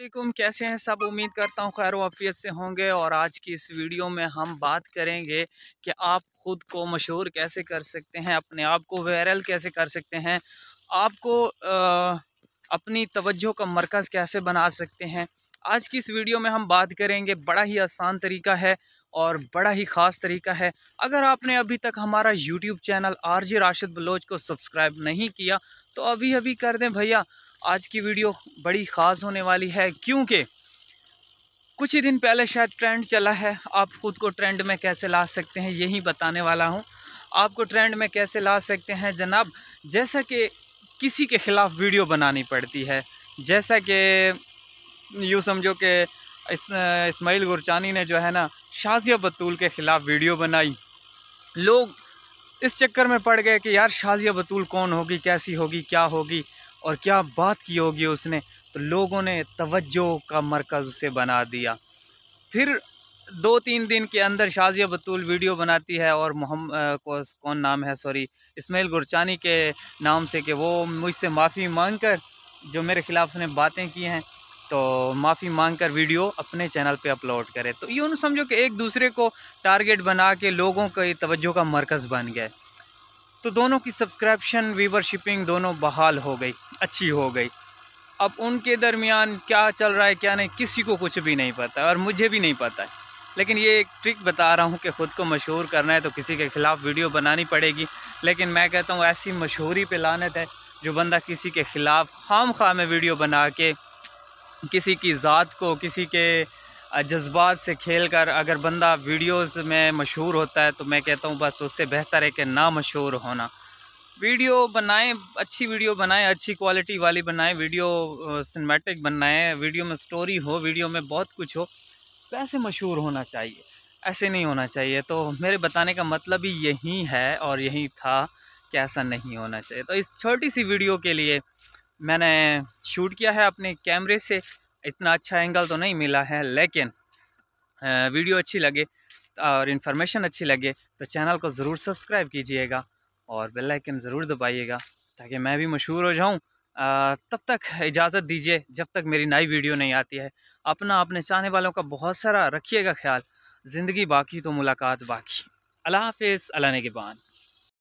वालेकुम कैसे हैं सब उम्मीद करता हूँ खैर वाफियत से होंगे और आज की इस वीडियो में हम बात करेंगे कि आप ख़ुद को मशहूर कैसे कर सकते हैं अपने आप को वायरल कैसे कर सकते हैं आपको आ, अपनी तवज्जो का मरकज़ कैसे बना सकते हैं आज की इस वीडियो में हम बात करेंगे बड़ा ही आसान तरीका है और बड़ा ही ख़ास तरीका है अगर आपने अभी तक हमारा YouTube channel R G Rashid Baloch को सब्सक्राइब नहीं किया तो अभी अभी कर दें भैया आज की वीडियो बड़ी ख़ास होने वाली है क्योंकि कुछ ही दिन पहले शायद ट्रेंड चला है आप ख़ुद को ट्रेंड में कैसे ला सकते हैं यही बताने वाला हूँ आपको ट्रेंड में कैसे ला सकते हैं जनाब जैसा कि किसी के ख़िलाफ़ वीडियो बनानी पड़ती है जैसा कि यूँ समझो कि इस इसमाइल गुरचानी ने जो है ना शाजिया बतूल के ख़िलाफ़ वीडियो बनाई लोग इस चक्कर में पड़ गए कि यार शाजिया बतूल कौन होगी कैसी होगी क्या होगी और क्या बात की होगी उसने तो लोगों ने तवज्जो का मरकज़ उसे बना दिया फिर दो तीन दिन के अंदर शाजिया बतूल वीडियो बनाती है और मोहम को कौन नाम है सॉरी इसमाइल गुरचानी के नाम से कि वो मुझसे माफ़ी मांग कर जो मेरे ख़िलाफ़ उसने बातें की हैं तो माफ़ी मांग कर वीडियो अपने चैनल पे अपलोड करें तो यूँ समझो कि एक दूसरे को टारगेट बना के लोगों की तवज्जो का मरकज़ बन गए तो दोनों की सब्सक्रिप्शन वीवरशिपिंग दोनों बहाल हो गई अच्छी हो गई अब उनके दरमियान क्या चल रहा है क्या नहीं किसी को कुछ भी नहीं पता और मुझे भी नहीं पता है लेकिन ये एक ट्रिक बता रहा हूँ कि ख़ुद को मशहूर करना है तो किसी के ख़िलाफ़ वीडियो बनानी पड़ेगी लेकिन मैं कहता हूँ ऐसी मशहूरी पे लानत है जो बंदा किसी के ख़िलाफ़ खाम खाम में वीडियो बना के किसी की ज़ात को किसी के जज्बात से खेल कर अगर बंदा वीडियोस में मशहूर होता है तो मैं कहता हूँ बस उससे बेहतर है कि ना मशहूर होना वीडियो बनाएं अच्छी वीडियो बनाएं अच्छी क्वालिटी वाली बनाएं वीडियो सिनेमैटिक बनाएं वीडियो में स्टोरी हो वीडियो में बहुत कुछ हो वैसे तो मशहूर होना चाहिए ऐसे नहीं होना चाहिए तो मेरे बताने का मतलब ही यही है और यही था कि ऐसा नहीं होना चाहिए तो इस छोटी सी वीडियो के लिए मैंने शूट किया है अपने कैमरे से इतना अच्छा एंगल तो नहीं मिला है लेकिन वीडियो अच्छी लगे और इन्फॉर्मेशन अच्छी लगे तो चैनल को ज़रूर सब्सक्राइब कीजिएगा और बेल आइकन ज़रूर दबाइएगा ताकि मैं भी मशहूर हो जाऊं तब तक इजाज़त दीजिए जब तक मेरी नई वीडियो नहीं आती है अपना अपने चाहने वालों का बहुत सारा रखिएगा ख्याल ज़िंदगी बाकी तो मुलाकात बाकी अल्लाह हाफ़ अल्लाह के के